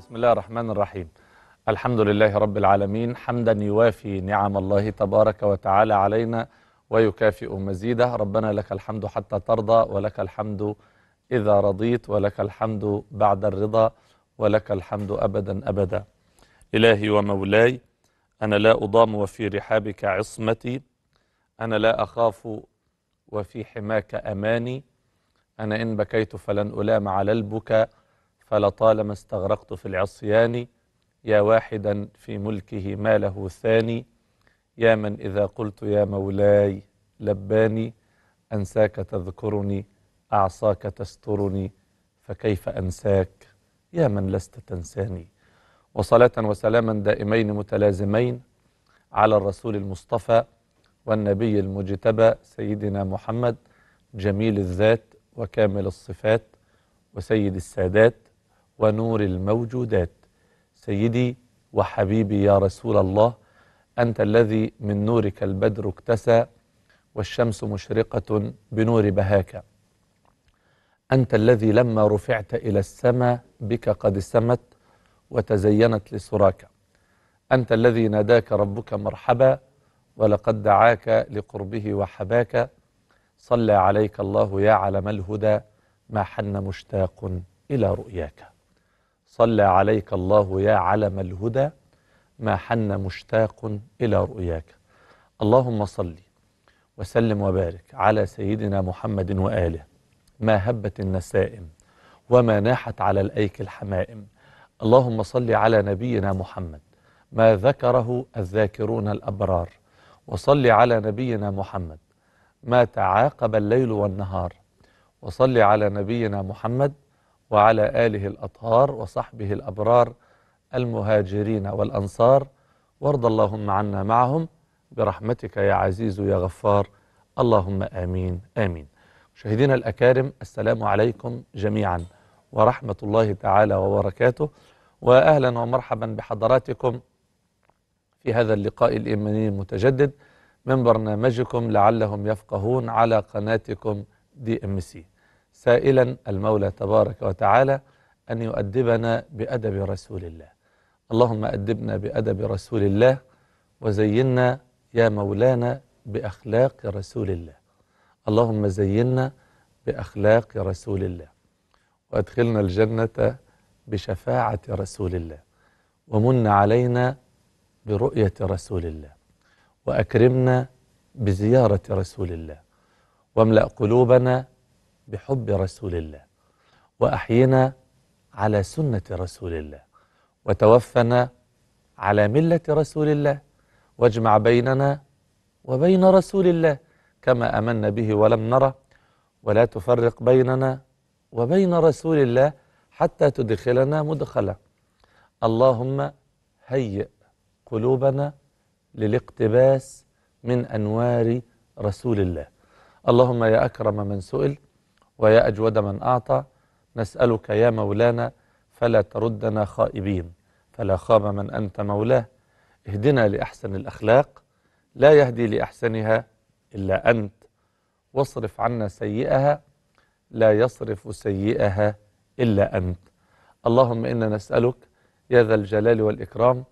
بسم الله الرحمن الرحيم الحمد لله رب العالمين حمدا يوافي نعم الله تبارك وتعالى علينا ويكافئ مزيده ربنا لك الحمد حتى ترضى ولك الحمد إذا رضيت ولك الحمد بعد الرضا ولك الحمد أبدا أبدا إلهي ومولاي أنا لا أضام وفي رحابك عصمتي أنا لا أخاف وفي حماك أماني أنا إن بكيت فلن ألام على البكاء فلطالما استغرقت في العصيان يا واحدا في ملكه ما له ثاني يا من إذا قلت يا مولاي لباني أنساك تذكرني أعصاك تسترني فكيف أنساك يا من لست تنساني وصلاة وسلاما دائمين متلازمين على الرسول المصطفى والنبي المجتبى سيدنا محمد جميل الذات وكامل الصفات وسيد السادات ونور الموجودات سيدي وحبيبي يا رسول الله أنت الذي من نورك البدر اكتسى والشمس مشرقة بنور بهاك أنت الذي لما رفعت إلى السماء بك قد سمت وتزينت لسراك أنت الذي ناداك ربك مرحبا ولقد دعاك لقربه وحباك صلى عليك الله يا علم الهدى ما حن مشتاق إلى رؤياك صلى عليك الله يا علم الهدى ما حن مشتاق إلى رؤياك اللهم صل وسلم وبارك على سيدنا محمد وآله ما هبت النسائم وما ناحت على الأيك الحمائم اللهم صل على نبينا محمد ما ذكره الذاكرون الأبرار وصل على نبينا محمد ما تعاقب الليل والنهار وصل على نبينا محمد وعلى آله الأطهار وصحبه الأبرار المهاجرين والأنصار وارض اللهم عنا معهم برحمتك يا عزيز يا غفار اللهم آمين آمين مشاهدينا الأكارم السلام عليكم جميعا ورحمة الله تعالى وبركاته وأهلا ومرحبا بحضراتكم في هذا اللقاء الإيماني المتجدد من برنامجكم لعلهم يفقهون على قناتكم دي ام سي سائلا المولى تبارك وتعالى أن يؤدبنا بأدب رسول الله اللهم أدبنا بأدب رسول الله وزينا يا مولانا بأخلاق رسول الله اللهم زينا بأخلاق رسول الله وأدخلنا الجنة بشفاعة رسول الله ومن علينا برؤية رسول الله وأكرمنا بزيارة رسول الله واملأ قلوبنا بحب رسول الله وأحينا على سنة رسول الله وتوفنا على ملة رسول الله واجمع بيننا وبين رسول الله كما أمنا به ولم نره ولا تفرق بيننا وبين رسول الله حتى تدخلنا مدخلا اللهم هيئ قلوبنا للاقتباس من أنوار رسول الله اللهم يا أكرم من سئل ويا أجود من أعطى نسألك يا مولانا فلا تردنا خائبين فلا خاب من أنت مولاه اهدنا لأحسن الأخلاق لا يهدي لأحسنها إلا أنت واصرف عنا سيئها لا يصرف سيئها إلا أنت اللهم إنا نسألك يا ذا الجلال والإكرام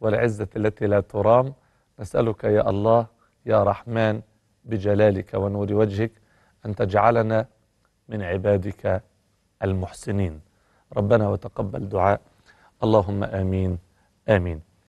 والعزة التي لا ترام نسألك يا الله يا رحمن بجلالك ونور وجهك أن تجعلنا من عبادك المحسنين ربنا وتقبل دعاء اللهم آمين آمين